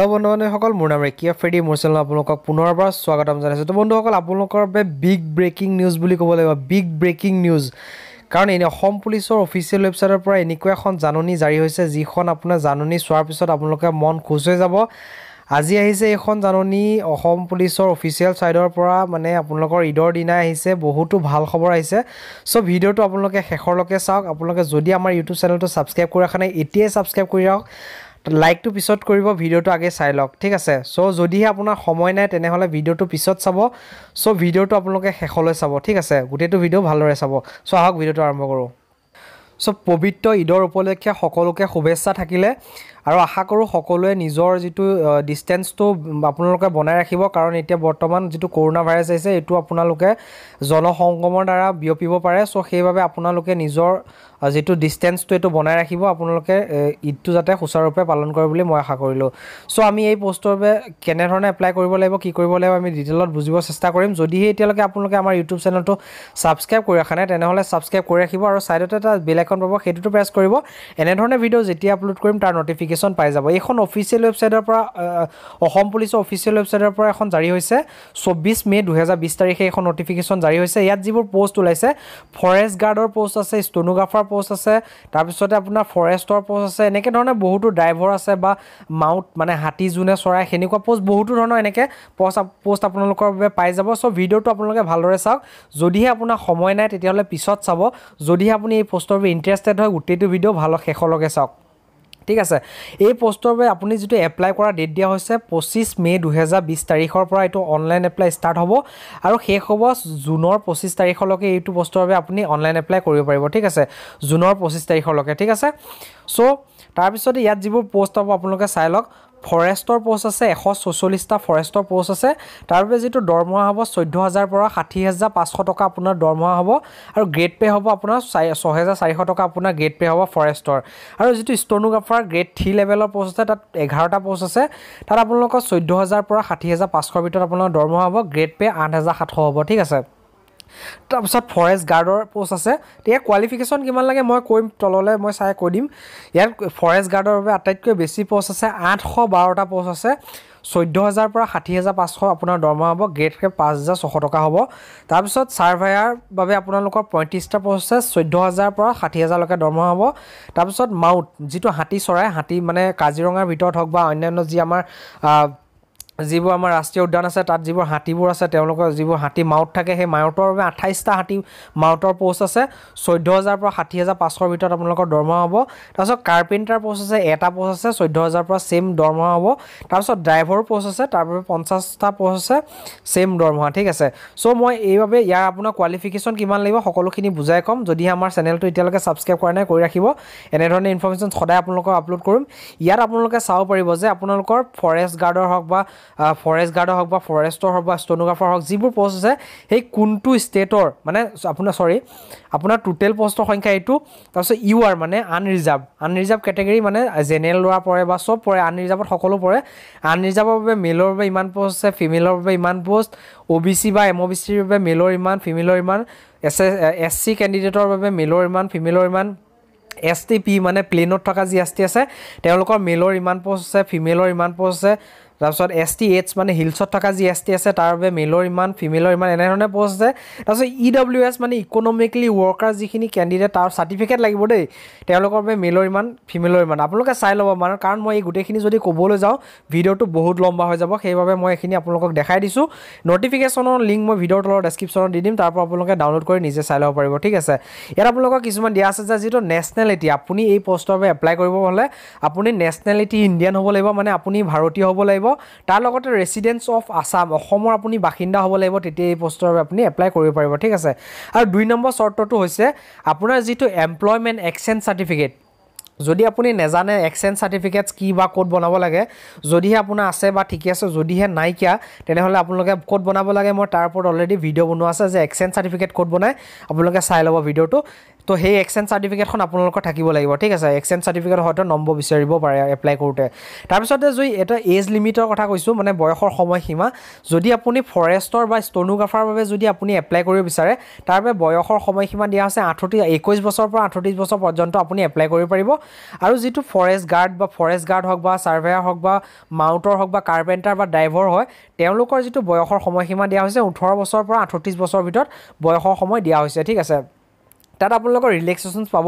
hello' বন্ধু বান্ধৱীসকল মোৰ নাম ৰেকিয়া ফেডি মোৰ চেনেলত আপোনালোকক পুনৰবাৰ স্বাগতম জনাইছোঁ ত' বন্ধুসকল আপোনালোকৰ বাবে বিগ ব্ৰেকিং নিউজ বুলি ক'ব লাগিব বিগ ব্ৰেকিং নিউজ কাৰণ এনেই অসম পুলিচৰ অফিচিয়েল ৱেবছাইটৰ পৰা এনেকুৱা এখন জাননী জাৰি হৈছে যিখন আপোনাৰ জাননী চোৱাৰ পিছত আপোনালোকে মন খোজ হৈ যাব আজি আহিছে এইখন জাননী অসম পুলিচৰ অফিচিয়েল ছাইডৰ পৰা মানে আপোনালোকৰ ঈদৰ দিনাই আহিছে বহুতো ভাল খবৰ আহিছে চ' ভিডিঅ'টো আপোনালোকে শেষৰলৈকে চাওক আপোনালোকে যদি আমাৰ ইউটিউব চেনেলটো ছাবস্ক্ৰাইব কৰি ৰখা নাই এতিয়াই ছাবস্ক্ৰাইব কৰি ৰাখক লাইকটো পিছত কৰিব ভিডিঅ'টো আগে চাই লওক ঠিক আছে চ' যদিহে আপোনাৰ সময় নাই তেনেহ'লে ভিডিঅ'টো পিছত চাব চ' ভিডিঅ'টো আপোনালোকে শেষলৈ চাব ঠিক আছে গোটেইটো ভিডিঅ' ভালদৰে চাব চ' আহক ভিডিঅ'টো আৰম্ভ কৰোঁ চ' পবিত্ৰ ঈদৰ উপলক্ষে সকলোকে শুভেচ্ছা থাকিলে আৰু আশা কৰোঁ সকলোৱে নিজৰ যিটো ডিষ্টেঞ্চটো আপোনালোকে বনাই ৰাখিব কাৰণ এতিয়া বৰ্তমান যিটো কৰোণা ভাইৰাছ আহিছে এইটো আপোনালোকে জনসংক্ৰমণৰ দ্বাৰা বিয়পিব পাৰে চ' সেইবাবে আপোনালোকে নিজৰ যিটো ডিষ্টেঞ্চটো এইটো বনাই ৰাখিব আপোনালোকে ঈদটো যাতে সুচাৰুৰূপে পালন কৰে বুলি মই আশা কৰিলোঁ চ' আমি এই পষ্টৰ বাবে কেনেধৰণে এপ্লাই কৰিব লাগিব কি কৰিব লাগিব আমি ডিটেইলত বুজিব চেষ্টা কৰিম যদিহে এতিয়ালৈকে আপোনালোকে আমাৰ ইউটিউব চেনেলটো ছাবস্ক্ৰাইব কৰি ৰখা নাই তেনেহ'লে ছাবস্ক্ৰাইব কৰি ৰাখিব আৰু ছাইডতে এটা বেলেগ এখন পাব সেইটোতো প্ৰেছ কৰিব এনেধৰণে ভিডিঅ' যেতিয়া আপলোড কৰিম তাৰ নটিফিকেশ্যন নটিফিকেশ্যন পাই যাব এইখন অফিচিয়েল ৱেবছাইটৰ পৰা অসম পুলিচৰ অফিচিয়েল ৱেবছাইটৰ পৰা এখন জাৰি হৈছে চৌব্বিছ মে' দুহেজাৰ বিছ তাৰিখে এইখন নটিফিকেশ্যন জাৰি হৈছে ইয়াত যিবোৰ পষ্ট ওলাইছে ফৰেষ্ট গাৰ্ডৰ পষ্ট আছে ষ্টনোগ্ৰাফাৰ পষ্ট আছে তাৰপিছতে আপোনাৰ ফৰেষ্টৰ পষ্ট আছে এনেকৈ ধৰণে বহুতো ড্ৰাইভৰ আছে বা মাউট মানে হাতী যোনে চৰাই সেনেকুৱা পষ্ট বহুতো ধৰণৰ এনেকৈ পষ্ট পষ্ট আপোনালোকৰ বাবে পাই যাব চ' ভিডিঅ'টো আপোনালোকে ভালদৰে চাওক যদিহে আপোনাৰ সময় নাই তেতিয়াহ'লে পিছত চাব যদিহে আপুনি এই পষ্টৰ বাবে ইণ্টাৰেষ্টেড হয় গোটেইটো ভিডিঅ' ভাল শেষলৈকে চাওক ঠিক আছে এই পষ্টৰ বাবে আপুনি যিটো এপ্লাই কৰা ডেট দিয়া হৈছে পঁচিছ মে' দুহেজাৰ বিছ তাৰিখৰ পৰা এইটো অনলাইন এপ্লাই ষ্টাৰ্ট হ'ব আৰু শেষ হ'ব জুনৰ পঁচিছ তাৰিখলৈকে এইটো পষ্টৰ বাবে আপুনি অনলাইন এপ্লাই কৰিব পাৰিব ঠিক আছে জুনৰ পঁচিছ তাৰিখলৈকে ঠিক আছে চ' তাৰপিছতে ইয়াত যিবোৰ পষ্ট হ'ব আপোনালোকে চাই লওক ফৰেষ্টৰ প'ষ্ট আছে এশ ছয়চল্লিছটা ফৰেষ্টৰ প'ষ্ট আছে তাৰ বাবে যিটো দৰমহা হ'ব চৈধ্য হাজাৰ পৰা ষাঠি হাজাৰ পাঁচশ টকা আপোনাৰ দৰমহা হ'ব আৰু গ্ৰেড পে' হ'ব আপোনাৰ চাৰি ছহেজাৰ চাৰিশ টকা আপোনাৰ গ্ৰেড পে' হ'ব ফৰেষ্টৰ আৰু যিটো ষ্টনোগ্ৰাফাৰ গ্ৰেড থ্ৰী লেভেলৰ প'ষ্ট আছে তাত এঘাৰটা প'ষ্ট আছে তাত আপোনালোকৰ চৈধ্য হাজাৰ পৰা ষাঠি হাজাৰ পাঁচশৰ ভিতৰত আপোনাৰ দৰমহা হ'ব গ্ৰেড পে' আঠ হাজাৰ সাতশ হ'ব ঠিক আছে তাৰপিছত ফৰেষ্ট গাৰ্ডৰ পোষ্ট আছে এতিয়া কোৱালিফিকেশ্যন কিমান লাগে মই কৈ তললৈ মই চাই কৈ দিম ইয়াত ফৰেষ্ট গাৰ্ডৰ বাবে আটাইতকৈ বেছি পোষ্ট আছে আঠশ বাৰটা পোষ্ট আছে চৈধ্য হেজাৰৰ পৰা ষাঠি হাজাৰ পাঁচশ আপোনাৰ দৰমহা হ'ব গ্ৰেডকৈ পাঁচ হাজাৰ ছশ টকা হ'ব তাৰপিছত ছাৰ্ভেয়াৰ বাবে আপোনালোকৰ পঁয়ত্ৰিছটা পোষ্ট আছে চৈধ্য হাজাৰৰ পৰা ষাঠি হাজাৰলৈকে দৰমহা হ'ব তাৰপিছত মাউট যিটো হাতী চৰাই হাতী মানে কাজিৰঙাৰ ভিতৰত হওক বা অন্যান্য যি আমাৰ যিবোৰ আমাৰ ৰাষ্ট্ৰীয় উদ্যান আছে তাত যিবোৰ হাতীবোৰ আছে তেওঁলোকৰ যিবোৰ হাতী মাউট থাকে সেই মাউটৰ বাবে আঠাইছটা হাতী মাউতৰ প'ষ্ট আছে চৈধ্য হাজাৰৰ পৰা ষাঠি হাজাৰ পাঁচশৰ ভিতৰত আপোনালোকৰ দৰমহা হ'ব তাৰপিছত কাৰ্পেণ্টাৰ প'ষ্ট আছে এটা প'ষ্ট আছে চৈধ্য হাজাৰৰ পৰা ছেম দৰমহা হ'ব তাৰপিছত ড্ৰাইভাৰো প'ষ্ট আছে তাৰ বাবে পঞ্চাছটা প'ষ্ট আছে ছেম দৰমহা ঠিক আছে চ' মই এইবাবে ইয়াৰ আপোনাৰ কোৱালিফিকেশ্যন কিমান লাগিব সকলোখিনি বুজাই ক'ম যদিহে আমাৰ চেনেলটো এতিয়ালৈকে ছাবস্ক্ৰাইব কৰা নাই কৰি ৰাখিব এনেধৰণে ইনফৰ্মেশ্যন সদায় আপোনালোকক আপলোড কৰিম ইয়াত আপোনালোকে চাব পাৰিব যে আপোনালোকৰ ফৰেষ্ট গাৰ্ডৰ হওক বা ফৰেষ্ট গাৰ্ডৰ হওক বা ফৰেষ্টৰ হওক বা ষ্টেনোগ্ৰাফাৰ হওক যিবোৰ পষ্ট আছে সেই কোনটো ষ্টেটৰ মানে আপোনাৰ চৰি আপোনাৰ টোটেল পষ্টৰ সংখ্যা এইটো তাৰপিছত ইউ আৰ মানে আনৰিজাৰ্ভ আনৰিজাৰ্ভ কেটেগৰী মানে জেনেৰেল ল'ৰা পৰে বা চব পৰে আনৰিজাৰ্ভত সকলো পৰে আনৰিজাৰ্ভৰ বাবে মেলৰ বাবে ইমান পষ্ট আছে ফিমেলৰ বাবে ইমান পষ্ট অ বি চি বা এম অ' বি চিৰ বাবে মেলৰ ইমান ফিমেলৰ ইমান এছ এছ এছ চি কেণ্ডিডেটৰ বাবে মেলৰ ইমান ফিমেলৰ ইমান এছ টি পি মানে প্লেইনত থকা জি এছ টি আছে তেওঁলোকৰ মেলৰ ইমান পষ্ট আছে ফিমেলৰ ইমান পষ্ট আছে তাৰপিছত এছ টি এইডছ মানে হিলছত থকা যি এছ টি আছে তাৰ বাবে মেলৰ ইমান ফিমেলৰ ইমান এনেধৰণে পষ্ট আছে তাৰপিছত ই ডব্লিউ এছ মানে ইকনমিকেলি ৱৰ্কাৰ যিখিনি কেণ্ডিডেট তাৰ চাৰ্টিফিকেট লাগিব দেই তেওঁলোকৰ বাবে মেলৰ ইমান ফিমেলৰ ইমান আপোনালোকে চাই ল'ব মানে কাৰণ মই এই গোটেইখিনি যদি ক'বলৈ যাওঁ ভিডিঅ'টো বহুত লম্বা হৈ যাব সেইবাবে মই এইখিনি আপোনালোকক দেখাই দিছোঁ নটিফিকেশ্যনৰ লিংক মই ভিডিঅ'ৰ তলৰ ডেছক্ৰিপশ্যনত দি দিম তাৰপৰা আপোনালোকে ডাউনলোড কৰি নিজে চাই ল'ব পাৰিব ঠিক আছে ইয়াত আপোনালোকক কিছুমান দিয়া আছে যে যিটো নেচনেলিটি আপুনি এই পষ্টৰ বাবে এপ্লাই কৰিব হ'লে আপুনি নেশ্যনেলিটি ইণ্ডিয়ান হ'ব লাগিব মানে আপুনি ভাৰতীয় হ'ব লাগিব তাৰ লগতে ৰেচিডেন্স অফ আছাম অসমৰ আপুনি বাসিন্দা হ'ব লাগিব তেতিয়া এই পষ্টৰ বাবে আপুনি এপ্লাই কৰিব পাৰিব ঠিক আছে আৰু দুই নম্বৰ চৰ্তটো হৈছে আপোনাৰ যিটো এমপ্লয়মেণ্ট এক্সেঞ্জ চাৰ্টিফিকেট যদি আপুনি নেজানে এক্সেঞ্জ চাৰ্টিফিকেটছ কি বা ক'ত বনাব লাগে যদিহে আপোনাৰ আছে বা ঠিকে আছে যদিহে নাইকিয়া তেনেহ'লে আপোনালোকে ক'ত বনাব লাগে মই তাৰ ওপৰত অলৰেডি ভিডিঅ' বনোৱা আছে যে এক্সেঞ্জ চাৰ্টিফিকেট ক'ত বনায় আপোনালোকে চাই ল'ব ভিডিঅ'টো তো সেই এক্সেঞ্জ চাৰ্টিফিকেটখন আপোনালোকৰ থাকিব লাগিব ঠিক আছে এক্সেঞ্জ চাৰ্টিফিকেট হয়তো নম্বৰ বিচাৰিব পাৰে এপ্লাই কৰোঁতে তাৰপিছতে যদি এটা এজ লিমিটৰ কথা কৈছোঁ মানে বয়সৰ সময়সীমা যদি আপুনি ফৰেষ্টৰ বা ষ্টনোগ্ৰাফাৰৰ বাবে যদি আপুনি এপ্লাই কৰিব বিচাৰে তাৰ বাবে বয়সৰ সময়সীমা দিয়া আছে আঠত্ৰিছ একৈছ বছৰৰ পৰা আঠত্ৰিছ বছৰ পৰ্যন্ত আপুনি এপ্লাই কৰিব পাৰিব আৰু যিটো ফৰেষ্ট গাৰ্ড বা ফৰেষ্ট গাৰ্ড হওক বা ছাৰ্ভেয়াৰ হওক বা মাউণ্টৰ হওক বা কাৰ্পেণ্টাৰ বা ড্ৰাইভৰ হয় তেওঁলোকৰ যিটো বয়সৰ সময়সীমা দিয়া হৈছে ওঠৰ বছৰৰ পৰা আঠত্ৰিছ বছৰৰ ভিতৰত বয়সৰ সময় দিয়া হৈছে ঠিক আছে তাত আপোনালোকৰ ৰিলেক্সেশ্যন পাব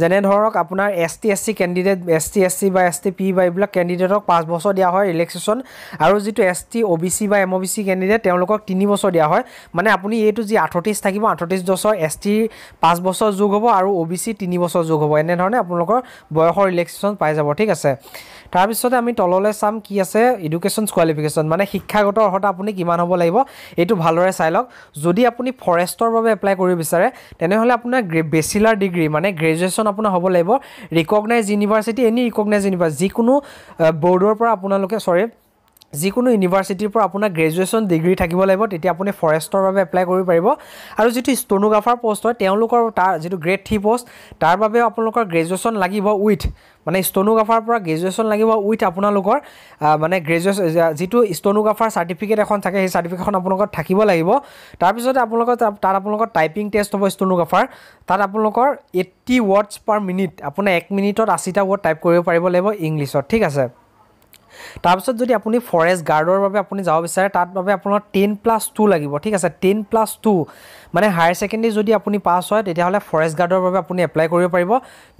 যেনে ধৰক আপোনাৰ S T S C candidate S T S C বা এছ টি পি বা এইবিলাক কেণ্ডিডেটক পাঁচ বছৰ দিয়া হয় ৰিলেক্সেশ্যন আৰু যিটো S T O' B C বা M O' B C candidate তেওঁলোকক তিনি বছৰ দিয়া হয় মানে আপুনি এইটো যি আঠত্ৰিছ থাকিব আঠত্ৰিছ বছৰ এছ টিৰ পাঁচ বছৰ যোগ হ'ব আৰু অ' বি চি তিনি বছৰ যোগ হ'ব এনেধৰণে আপোনালোকৰ বয়সৰ ৰিলেক্সেশ্যন পাই যাব ঠিক আছে তাৰপিছতে আমি তললৈ চাম কি আছে এডুকেশ্যন কোৱালিফিকেশ্যন মানে শিক্ষাগত অৰ্হতা আপুনি কিমান হ'ব লাগিব এইটো ভালদৰে চাই লওক যদি আপুনি ফৰেষ্টৰ বাবে এপ্লাই কৰিব বিচাৰে তেনেহ'লে আপোনাৰ আপোনাৰ বেচিলাৰ ডিগ্ৰী মানে গ্ৰেজুৱেশ্যন আপোনাৰ হ'ব লাগিব recognise university any recognise university যিকোনো বৰ্ডৰ পৰা আপোনালোকে চৰি যিকোনো ইউনিভাৰ্চিটিৰ পৰা আপোনাৰ গ্ৰেজুৱেশ্যন ডিগ্ৰী থাকিব লাগিব তেতিয়া আপুনি ফৰেষ্টৰ বাবে এপ্লাই কৰিব পাৰিব আৰু যিটো ষ্টনোগ্ৰাফাৰ পষ্ট হয় তেওঁলোকৰ তাৰ যিটো গ্ৰেড থ্ৰী পষ্ট তাৰ বাবে আপোনালোকৰ গ্ৰেজুৱেশ্যন লাগিব উইথ মানে ষ্টনোগ্ৰাফাৰ পৰা গ্ৰেজুৱেশ্যন লাগিব উইথ আপোনালোকৰ মানে গ্ৰেজুৱেশ্যন যিটো ষ্টনোগ্ৰাফাৰ চাৰ্টিফিকেট এখন থাকে সেই চাৰ্টিফিকেটখন আপোনালোকৰ থাকিব লাগিব তাৰপিছতে আপোনালোকৰ তাত আপোনালোকৰ টাইপিং টেষ্ট হ'ব ষ্টনোগ্ৰাফাৰ তাত আপোনালোকৰ এইট্টি ৱৰ্ডছ পাৰ মিনিট আপোনাৰ এক মিনিটত আশীটা ৱৰ্ড টাইপ কৰিব পাৰিব লাগিব ইংলিছত ঠিক আছে তাৰপিছত যদি আপুনি ফৰেষ্ট গাৰ্ডৰ বাবে আপুনি যাব বিচাৰে তাত বাবে আপোনাৰ টেন প্লাছ টু লাগিব ঠিক আছে টেন প্লাছ টু মানে হায়াৰ ছেকেণ্ডেৰী যদি আপুনি পাছ হয় তেতিয়াহ'লে ফৰেষ্ট গাৰ্ডৰ বাবে আপুনি এপ্লাই কৰিব পাৰিব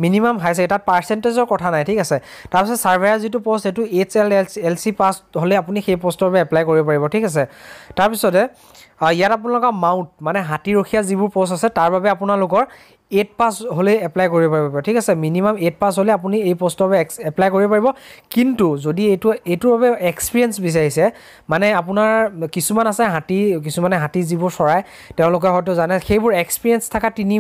মিনিমাম হায়াৰ ছেকেণ্ডেৰী তাত পাৰ্চেণ্টেজৰ কথা নাই ঠিক আছে তাৰপিছত ছাৰ্ভেয়াৰ যিটো পষ্ট সেইটো H L L L C pass হ'লে আপুনি সেই পষ্টৰ বাবে এপ্লাই কৰিব পাৰিব ঠিক আছে তাৰপিছতে ইয়াত আপোনালোকৰ মাউণ্ট মানে হাতীৰখীয়া যিবোৰ পষ্ট আছে তাৰ বাবে আপোনালোকৰ এইট পাছ হ'লেই এপ্লাই কৰিব পাৰিব ঠিক আছে মিনিমাম এইট পাছ হ'লে আপুনি এই পষ্টৰ বাবে এপ্লাই কৰিব পাৰিব কিন্তু যদি এইটো এইটোৰ বাবে এক্সপিৰিয়েঞ্চ বিচাৰিছে মানে আপোনাৰ কিছুমান আছে হাতী কিছুমানে হাতী যিবোৰ চৰাই তেওঁলোকে হয়তো জানে সেইবোৰ এক্সপিৰিয়েঞ্চ থকা তিনি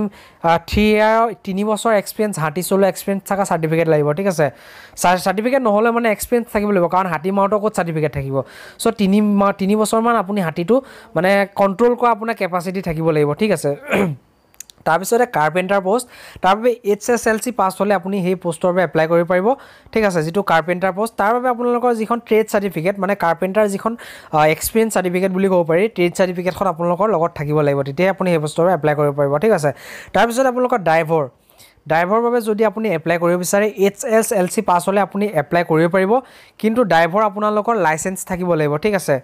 থ্ৰী ইয়াৰ তিনি বছৰ এক্সপিৰিয়েঞ্চ হাতী চলোৱা এক্সপিৰিয়েঞ্চ থকা চাৰ্টিফিকেট লাগিব ঠিক আছে চাৰ্টিফিকেট নহ'লে মানে এক্সপিৰিয়েঞ্চ থাকিব লাগিব কাৰণ হাতী মাৰোঁতে ক'ত চাৰ্টিফিকেট থাকিব চ' তিনি মাহ তিনি আপুনি হাতীটো মানে কণ্ট্ৰল কৰা আপোনাৰ কেপাচিটি থাকিব লাগিব ঠিক আছে তাৰপিছতে কাৰ্পেণ্টাৰ প'ষ্ট তাৰবাবে H S L C pass হ'লে আপুনি সেই প'ষ্টৰ বাবে এপ্লাই কৰিব পাৰিব ঠিক আছে যিটো কাৰ্পেণ্টাৰ প'ষ্ট তাৰ বাবে আপোনালোকৰ যিখন ট্ৰেড চাৰ্টিফিকেট মানে কাৰ্পেণ্টাৰ যিখন এক্সপিৰিয়েঞ্চ চাৰ্টিফিকেট বুলি ক'ব পাৰি ট্ৰেড চাৰ্টিফিকেটখন আপোনালোকৰ লগত থাকিব লাগিব তেতিয়াহে আপুনি সেই প'ষ্টৰ বাবে এপ্লাই কৰিব পাৰিব ঠিক আছে তাৰপিছত আপোনালোকৰ ড্ৰাইভাৰ ড্ৰাইভাৰৰ বাবে যদি আপুনি এপ্লাই কৰিব বিচাৰে H S L C pass হ'লে আপুনি এপ্লাই কৰিব পাৰিব কিন্তু ড্ৰাইভাৰ আপোনালোকৰ লাইচেঞ্চ থাকিব লাগিব ঠিক আছে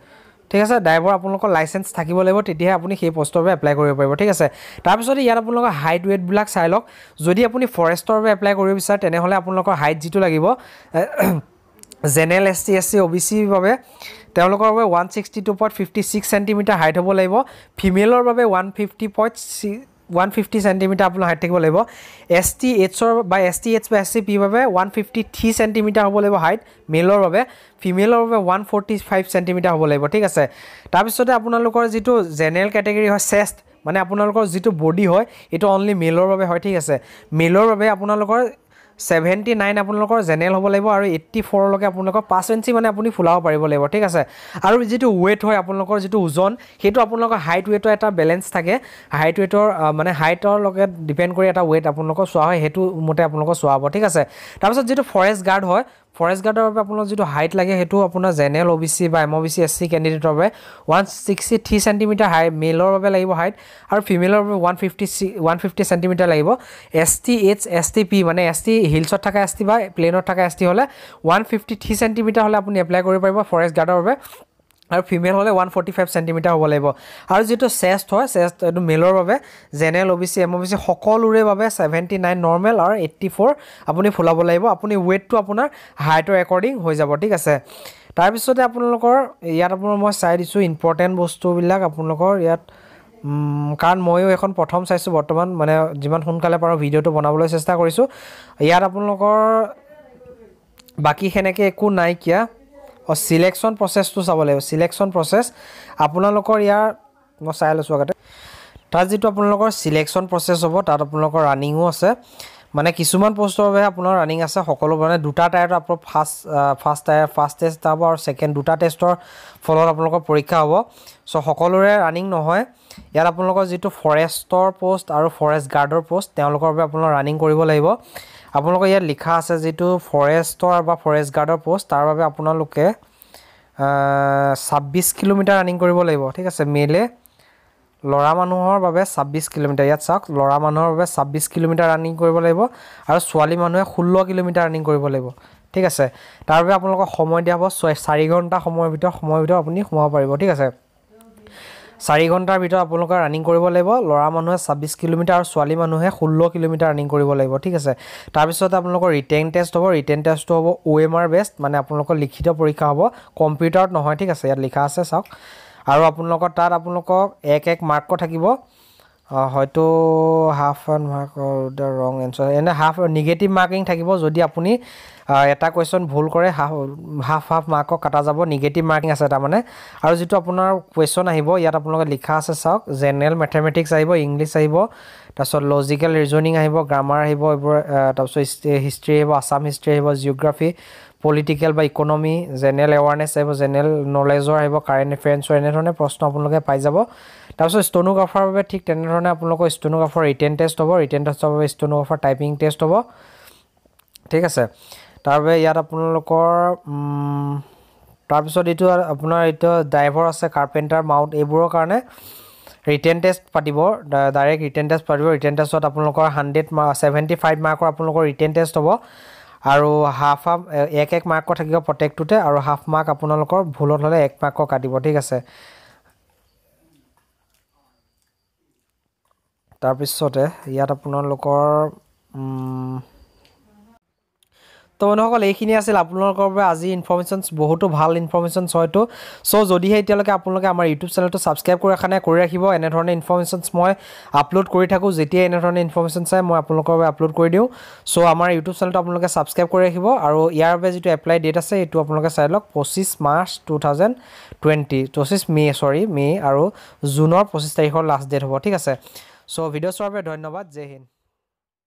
ঠিক আছে ড্ৰাইভাৰ আপোনালোকৰ লাইচেঞ্চ থাকিব লাগিব তেতিয়াহে আপুনি সেই পষ্টৰ বাবে এপ্লাই কৰিব পাৰিব ঠিক আছে তাৰপিছতে ইয়াত আপোনালোকৰ হাইট ৱেটবিলাক চাই লওক যদি আপুনি ফৰেষ্টৰ বাবে এপ্লাই কৰিব বিচাৰে তেনেহ'লে আপোনালোকৰ হাইট যিটো লাগিব general S C S C O' B চিৰ বাবে তেওঁলোকৰ বাবে one sixty two point fifty six centimetre height হ'ব লাগিব ফিমেলৰ বাবে one fifty point one fifty centimetre আপোনাৰ হাইট থাকিব লাগিব এছ টি এইচৰ বা এছ টি এইচ বা এছ চি পিৰ বাবে ওৱান ফিফটি থ্ৰী চেণ্টিমিটাৰ হ'ব লাগিব হাইট মেলৰ বাবে ফিমেলৰ বাবে ওৱান ফৰ্টি ফাইভ চেণ্টিমিটাৰ হ'ব লাগিব ঠিক আছে তাৰপিছতে আপোনালোকৰ যিটো জেনেৰেল কেটেগৰী হয় চেষ্ট মানে আপোনালোকৰ যিটো বডি হয় এইটো অনলি মেলৰ বাবে হয় ঠিক আছে মেলৰ বাবে আপোনালোকৰ ছেভেণ্টি নাইন আপোনালোকৰ জেনেৰেল হ'ব লাগিব আৰু এইট্টি ফ'ৰলৈকে আপোনালোকৰ পাঁচ ইঞ্চি মানে আপুনি ফুলাব পাৰিব লাগিব ঠিক আছে আৰু যিটো ৱেইট হয় আপোনালোকৰ যিটো ওজন সেইটো আপোনালোকৰ হাইট ৱেইটৰ এটা বেলেঞ্চ থাকে হাইট ৱেইটৰ মানে হাইটৰ লগত ডিপেণ্ড কৰি এটা ৱেইট আপোনালোকৰ চোৱা হয় সেইটো মতে আপোনালোকৰ চোৱা হ'ব ঠিক আছে তাৰপিছত যিটো ফৰেষ্ট গাৰ্ড হয় ফৰেষ্ট গাৰ্ডৰ বাবে আপোনাৰ যিটো হাইট লাগে সেইটো আপোনাৰ জেনেৰেল অ' বি চি বা M O' B C S C কেণ্ডিডেটৰ বাবে ওৱান ছিক্সটি থ্ৰী চেণ্টিমিটাৰ হাই মেলৰ বাবে লাগিব হাইট আৰু ফিমেলৰ বাবে one fifty C one fifty centimetre লাগিব S T H S T P মানে এছ টি হিলছত থকা এছ টি বা প্লেনত থকা এছ টি হ'লে ওৱান ফিফটি থ্ৰী চেণ্টিমিটাৰ হ'লে আপুনি এপ্লাই কৰিব পাৰিব ফৰেষ্ট গাৰ্ডৰ বাবে আৰু ফিমেল হ'লে ওৱান ফৰ্টি ফাইভ চেণ্টিমিটাৰ হ'ব লাগিব আৰু যিটো চেষ্ট হয় চেষ্ট এইটো মেলৰ বাবে general O' B C M O' B C সকলোৰে বাবে ছেভেণ্টি নাইন নৰ্মেল আৰু এইট্টি ফ'ৰ আপুনি ফুলাব লাগিব আপুনি ৱেইটটো আপোনাৰ হাইটৰ একৰ্ডিং হৈ যাব ঠিক আছে তাৰপিছতে আপোনালোকৰ ইয়াত আপোনাৰ মই চাই দিছোঁ ইম্পৰ্টেণ্ট বস্তুবিলাক আপোনালোকৰ ইয়াত কাৰণ ময়ো এখন প্ৰথম চাইছোঁ বৰ্তমান মানে যিমান সোনকালে পাৰোঁ ভিডিঅ'টো বনাবলৈ চেষ্টা কৰিছোঁ ইয়াত আপোনালোকৰ বাকী সেনেকৈ একো নাইকিয়া অঁ চিলেকশ্যন প্ৰচেছটো চাব লাগিব চিলেকশ্যন প্ৰচেছ আপোনালোকৰ ইয়াৰ মই চাই লৈছোঁ আগতে তাত যিটো আপোনালোকৰ চিলেকশ্যন প্ৰচেছ হ'ব তাত আপোনালোকৰ ৰানিঙো আছে মানে কিছুমান পষ্টৰ বাবে আপোনাৰ ৰানিং আছে সকলো মানে দুটা টায়াৰত আপোনাৰ first first tier first test হ'ব আৰু ছেকেণ্ড দুটা টেষ্টৰ ফলত আপোনালোকৰ পৰীক্ষা হ'ব চ' সকলোৰে ৰানিং নহয় ইয়াত আপোনালোকৰ যিটো ফৰেষ্টৰ পোষ্ট আৰু ফৰেষ্ট গাৰ্ডৰ পষ্ট তেওঁলোকৰ বাবে আপোনালোকে ৰানিং কৰিব লাগিব আপোনালোকৰ ইয়াত লিখা আছে যিটো ফৰেষ্টৰ বা ফৰেষ্ট গাৰ্ডৰ পষ্ট তাৰ বাবে আপোনালোকে ছাব্বিছ কিলোমিটাৰ ৰানিং কৰিব লাগিব ঠিক আছে মেলে ল'ৰা মানুহৰ বাবে ছাব্বিছ কিলোমিটাৰ ইয়াত চাওক ল'ৰা মানুহৰ বাবে ছাব্বিছ কিলোমিটাৰ ৰাণিং কৰিব লাগিব আৰু ছোৱালী মানুহে ষোল্ল কিলোমিটাৰ ৰাণিং কৰিব লাগিব ঠিক আছে তাৰ বাবে আপোনালোকক সময় দিয়া হ'ব চাৰি ঘণ্টা সময়ৰ ভিতৰত সময়ৰ ভিতৰত আপুনি সোমাব পাৰিব ঠিক আছে চাৰি ঘণ্টাৰ ভিতৰত আপোনালোকে ৰাণিং কৰিব লাগিব ল'ৰা মানুহে ছাব্বিছ কিলোমিটাৰ আৰু ছোৱালী মানুহে ষোল্ল কিলোমিটাৰ ৰাণিং কৰিব লাগিব ঠিক আছে তাৰপিছতে আপোনালোকৰ ৰিটেন টেষ্ট হ'ব ৰিটেন টেষ্টটো হ'ব ও এম আৰ বেষ্ট মানে আপোনালোকৰ লিখিত পৰীক্ষা হ'ব কম্পিউটাৰত নহয় ঠিক আছে ইয়াত লিখা আছে চাওক আৰু আপোনালোকৰ তাত আপোনালোকক এক এক মাৰ্কৰ থাকিব হয়তো হাফ মাৰ্ক দা ৰং এনচাৰ এনে হাফ নিগেটিভ মাৰ্কিং থাকিব যদি আপুনি এটা কুৱেশ্যন ভুল কৰে হাফ হাফ হাফ মাৰ্কক কটা যাব নিগেটিভ মাৰ্কিং আছে তাৰমানে আৰু যিটো আপোনাৰ কুৱেশ্যন আহিব ইয়াত আপোনালোকে লিখা আছে চাওক জেনেৰেল মেথেমেটিক্স আহিব ইংলিছ আহিব তাৰপিছত লজিকেল ৰিজনিং আহিব গ্ৰামাৰ আহিব এইবোৰ তাৰপিছত হিষ্ট্ৰী আহিব আছাম হিষ্ট্ৰি আহিব জিঅ'গ্ৰাফি পলিটিকেল বা ইকনমি জেনেৰেল এৱাৰনেছ আহিব জেনেৰেল নলেজৰ আহিব কাৰেণ্ট এফেয়াৰ্ছৰ এনেধৰণে প্ৰশ্ন আপোনালোকে পাই যাব তাৰপিছত ষ্টনোগ্ৰাফাৰৰ বাবে ঠিক তেনেধৰণে আপোনালোকৰ ষ্টনোগ্ৰাফাৰ ৰিটেন টেষ্ট হ'ব ৰিটেন টেষ্টৰ বাবে ষ্টনোগ্ৰাফাৰ টাইপিং টেষ্ট হ'ব ঠিক আছে তাৰ বাবে ইয়াত আপোনালোকৰ তাৰপিছত এইটো আপোনাৰ এইটো ড্ৰাইভাৰ আছে কাৰ্পেণ্টাৰ মাউণ্ট এইবোৰৰ কাৰণে ৰিটেন টেষ্ট পাতিব ডাইৰেক্ট ৰিটেন টেষ্ট পাতিব ৰিটেন টেষ্টত আপোনালোকৰ হাণ্ড্ৰেড মাৰ্ক ছেভেণ্টি ফাইভ মাৰ্কৰ আপোনালোকৰ ৰিটেন টেষ্ট হ'ব আৰু হাফ হাফ এক এক মাৰ্কৰ থাকিব প্ৰত্যেকটোতে আৰু হাফ মাৰ্ক আপোনালোকৰ ভুলত হ'লে এক মাৰ্কৰ কাটিব ঠিক আছে তাৰপিছতে ইয়াত আপোনালোকৰ তো বন্ধুসকল এইখিনি আছিল আপোনালোকৰ বাবে আজি ইনফৰ্মেশ্যনছ বহুতো ভাল ইনফৰ্মেশ্যনছ হয়তো ছ' যদিহে এতিয়ালৈকে আপোনালোকে আমাৰ ইউটিউব চেনেলটো ছাবস্ক্ৰাইব কৰি ৰখা নাই কৰি ৰাখিব এনেধৰণে ইনফৰ্মেশ্যনছ মই আপলোড কৰি থাকোঁ যেতিয়াই এনেধৰণে ইনফৰ্মেশ্যন চাই মই আপোনালোকৰ বাবে আপলোড কৰি দিওঁ চ' আমাৰ ইউটিউব চেনেলটো আপোনালোকে ছাবস্ক্ৰাইব কৰি ৰাখিব আৰু ইয়াৰ বাবে যিটো এপ্লাই ডেট আছে সেইটো আপোনালোকে চাই লওক পঁচিছ মাৰ্চ টু থাউজেণ্ড টুৱেণ্টি পঁচিছ মে' চৰি মে' আৰু জুনৰ পঁচিছ তাৰিখৰ লাষ্ট ডেট হ'ব ঠিক আছে ছ' ভিডিঅ' চোৱাৰ বাবে ধন্যবাদ জয় হিন্দ